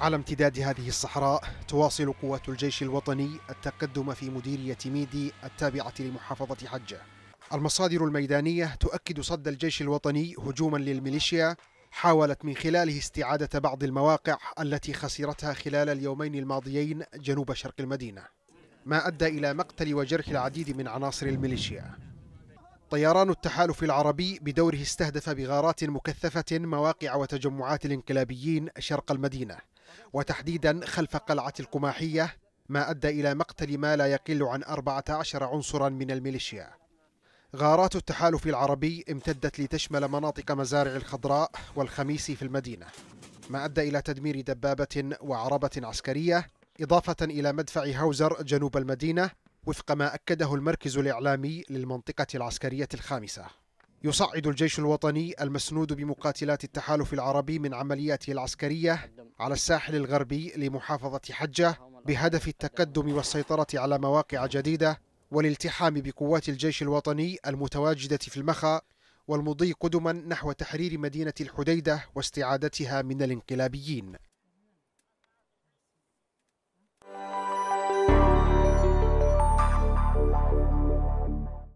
على امتداد هذه الصحراء تواصل قوات الجيش الوطني التقدم في مديرية ميدي التابعة لمحافظة حجة المصادر الميدانية تؤكد صد الجيش الوطني هجوما للميليشيا حاولت من خلاله استعادة بعض المواقع التي خسرتها خلال اليومين الماضيين جنوب شرق المدينة ما أدى إلى مقتل وجرح العديد من عناصر الميليشيا طيران التحالف العربي بدوره استهدف بغارات مكثفة مواقع وتجمعات الانقلابيين شرق المدينة وتحديدا خلف قلعة القماحية ما أدى إلى مقتل ما لا يقل عن 14 عنصرا من الميليشيا غارات التحالف العربي امتدت لتشمل مناطق مزارع الخضراء والخميس في المدينة ما أدى إلى تدمير دبابة وعربة عسكرية إضافة إلى مدفع هاوزر جنوب المدينة وفق ما أكده المركز الإعلامي للمنطقة العسكرية الخامسة يصعد الجيش الوطني المسنود بمقاتلات التحالف العربي من عملياته العسكرية على الساحل الغربي لمحافظة حجة بهدف التقدم والسيطرة على مواقع جديدة والالتحام بقوات الجيش الوطني المتواجدة في المخا والمضي قدما نحو تحرير مدينة الحديدة واستعادتها من الانقلابيين